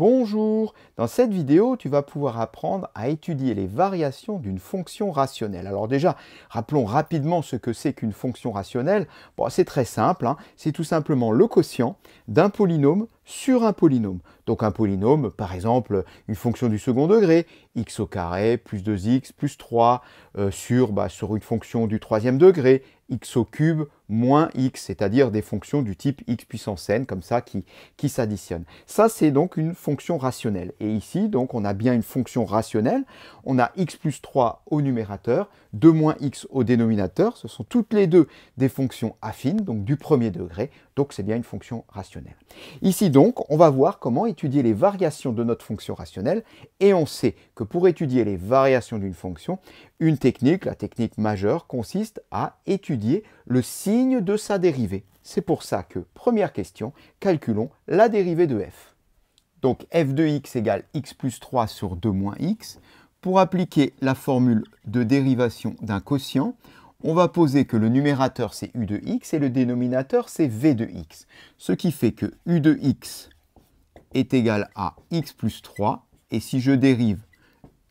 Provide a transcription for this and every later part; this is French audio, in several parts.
Bonjour Dans cette vidéo, tu vas pouvoir apprendre à étudier les variations d'une fonction rationnelle. Alors déjà, rappelons rapidement ce que c'est qu'une fonction rationnelle. c'est très simple, hein. c'est tout simplement le quotient d'un polynôme sur un polynôme. Donc un polynôme, par exemple, une fonction du second degré, x au carré plus 2x plus 3, euh, sur, bah, sur une fonction du troisième degré, x au cube moins x, c'est-à-dire des fonctions du type x puissance n, comme ça, qui, qui s'additionnent. Ça, c'est donc une fonction rationnelle. Et ici, donc, on a bien une fonction rationnelle. On a x plus 3 au numérateur, 2 moins x au dénominateur. Ce sont toutes les deux des fonctions affines, donc du premier degré. Donc, c'est bien une fonction rationnelle. Ici, donc, on va voir comment étudier les variations de notre fonction rationnelle. Et on sait que pour étudier les variations d'une fonction, une technique, la technique majeure, consiste à étudier le signe de sa dérivée. C'est pour ça que, première question, calculons la dérivée de f. Donc f de x égale x plus 3 sur 2 moins x. Pour appliquer la formule de dérivation d'un quotient, on va poser que le numérateur c'est u de x et le dénominateur c'est v de x. Ce qui fait que u de x est égal à x plus 3. Et si je dérive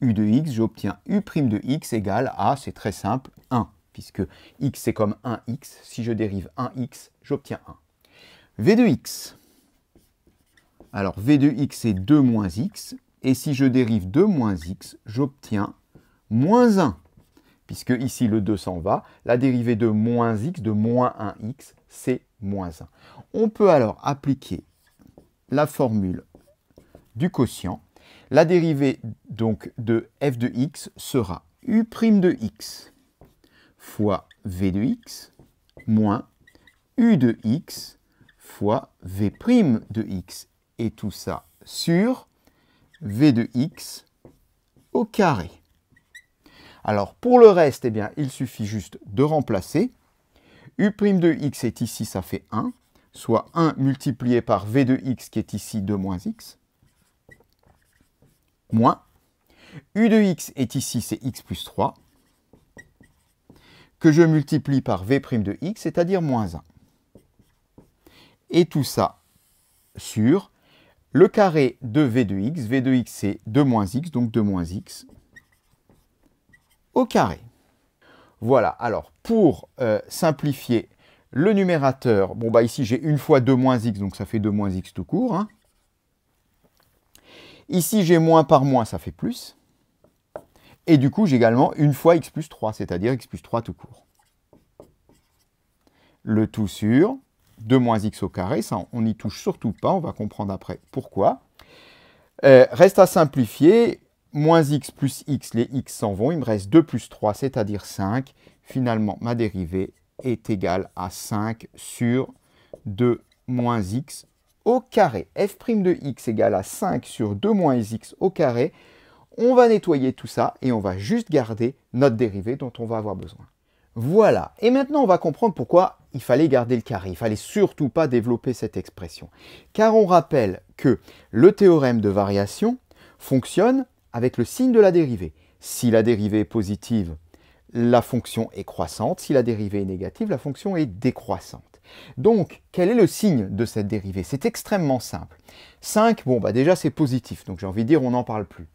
u de x, j'obtiens u' de x égale à, c'est très simple, 1 puisque x est comme 1x. Si je dérive 1x, j'obtiens 1. v de x. Alors v de x est 2 moins x. Et si je dérive 2 moins x, j'obtiens moins 1. Puisque ici, le 2 s'en va. La dérivée de moins x, de moins 1x, c'est moins 1. On peut alors appliquer la formule du quotient. La dérivée donc de f de x sera u' de x fois v de x moins u de x fois v' de x. Et tout ça sur v de x au carré. Alors pour le reste, eh bien, il suffit juste de remplacer. u' prime de x est ici, ça fait 1, soit 1 multiplié par v de x qui est ici 2 moins x, moins u de x est ici, c'est x plus 3, que je multiplie par v' de x, c'est-à-dire moins 1. Et tout ça sur le carré de v de x. v de x, c'est 2 moins x, donc 2 moins x au carré. Voilà, alors pour euh, simplifier le numérateur, bon bah ici j'ai une fois 2 moins x, donc ça fait 2 moins x tout court. Hein. Ici j'ai moins par moins, ça fait plus. Et du coup, j'ai également une fois x plus 3, c'est-à-dire x plus 3 tout court. Le tout sur 2 moins x au carré, ça on n'y touche surtout pas, on va comprendre après pourquoi. Euh, reste à simplifier, moins x plus x, les x s'en vont, il me reste 2 plus 3, c'est-à-dire 5. Finalement, ma dérivée est égale à 5 sur 2 moins x au carré. f' de x égale à 5 sur 2 moins x au carré. On va nettoyer tout ça et on va juste garder notre dérivée dont on va avoir besoin. Voilà, et maintenant on va comprendre pourquoi il fallait garder le carré, il fallait surtout pas développer cette expression. Car on rappelle que le théorème de variation fonctionne avec le signe de la dérivée. Si la dérivée est positive, la fonction est croissante, si la dérivée est négative, la fonction est décroissante. Donc, quel est le signe de cette dérivée C'est extrêmement simple. 5, bon, bah déjà c'est positif, donc j'ai envie de dire on n'en parle plus.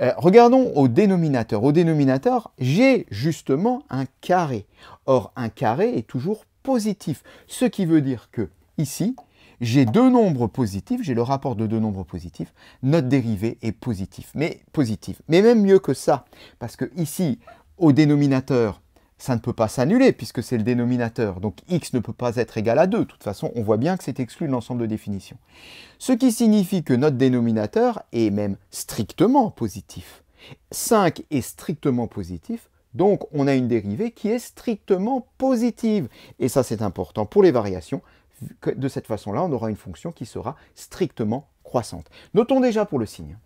Euh, regardons au dénominateur. Au dénominateur, j'ai justement un carré. Or, un carré est toujours positif, ce qui veut dire que ici, j'ai deux nombres positifs, j'ai le rapport de deux nombres positifs, notre dérivée est positif. mais positive. Mais même mieux que ça, parce que ici, au dénominateur, ça ne peut pas s'annuler puisque c'est le dénominateur. Donc x ne peut pas être égal à 2. De toute façon, on voit bien que c'est exclu de l'ensemble de définition. Ce qui signifie que notre dénominateur est même strictement positif. 5 est strictement positif, donc on a une dérivée qui est strictement positive. Et ça, c'est important pour les variations. De cette façon-là, on aura une fonction qui sera strictement croissante. Notons déjà pour le signe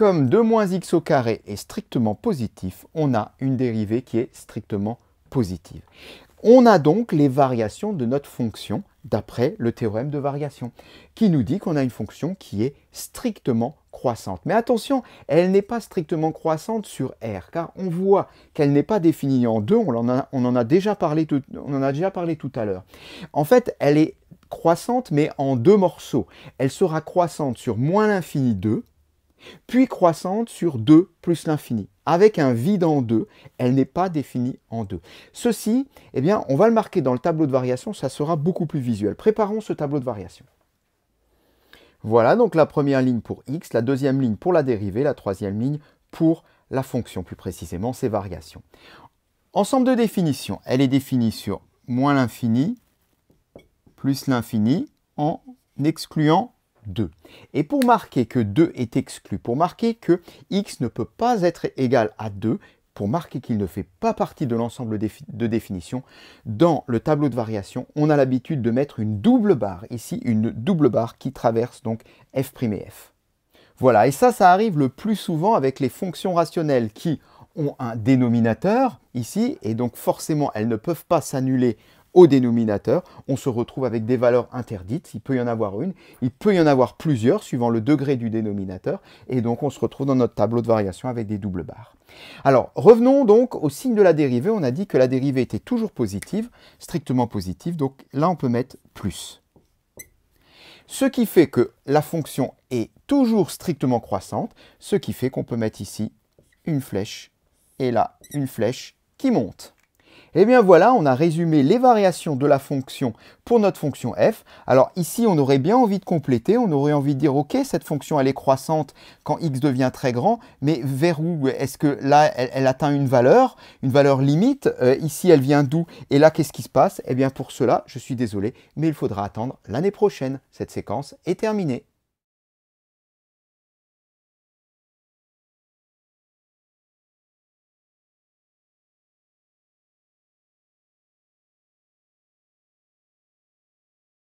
comme 2 moins x au carré est strictement positif, on a une dérivée qui est strictement positive. On a donc les variations de notre fonction d'après le théorème de variation, qui nous dit qu'on a une fonction qui est strictement croissante. Mais attention, elle n'est pas strictement croissante sur R, car on voit qu'elle n'est pas définie en 2, on en a, déjà parlé tout, on en a déjà parlé tout à l'heure. En fait, elle est croissante, mais en deux morceaux. Elle sera croissante sur moins l'infini 2, puis croissante sur 2 plus l'infini. Avec un vide en 2, elle n'est pas définie en 2. Ceci, eh bien, on va le marquer dans le tableau de variation, ça sera beaucoup plus visuel. Préparons ce tableau de variation. Voilà donc la première ligne pour x, la deuxième ligne pour la dérivée, la troisième ligne pour la fonction, plus précisément ses variations. Ensemble de définitions, elle est définie sur moins l'infini plus l'infini en excluant 2. Et pour marquer que 2 est exclu, pour marquer que x ne peut pas être égal à 2, pour marquer qu'il ne fait pas partie de l'ensemble de définition, dans le tableau de variation, on a l'habitude de mettre une double barre, ici une double barre qui traverse donc f' et f. Voilà, et ça, ça arrive le plus souvent avec les fonctions rationnelles qui ont un dénominateur ici, et donc forcément elles ne peuvent pas s'annuler au dénominateur, on se retrouve avec des valeurs interdites. Il peut y en avoir une, il peut y en avoir plusieurs suivant le degré du dénominateur, et donc on se retrouve dans notre tableau de variation avec des doubles barres. Alors revenons donc au signe de la dérivée. On a dit que la dérivée était toujours positive, strictement positive, donc là on peut mettre plus. Ce qui fait que la fonction est toujours strictement croissante, ce qui fait qu'on peut mettre ici une flèche et là une flèche qui monte. Et eh bien voilà, on a résumé les variations de la fonction pour notre fonction f. Alors ici, on aurait bien envie de compléter, on aurait envie de dire, ok, cette fonction, elle est croissante quand x devient très grand, mais vers où Est-ce que là, elle, atteint une valeur, une valeur limite euh, Ici, elle vient d'où Et là, qu'est-ce qui se passe Eh bien pour cela, je suis désolé, mais il faudra attendre l'année prochaine. Cette séquence est terminée.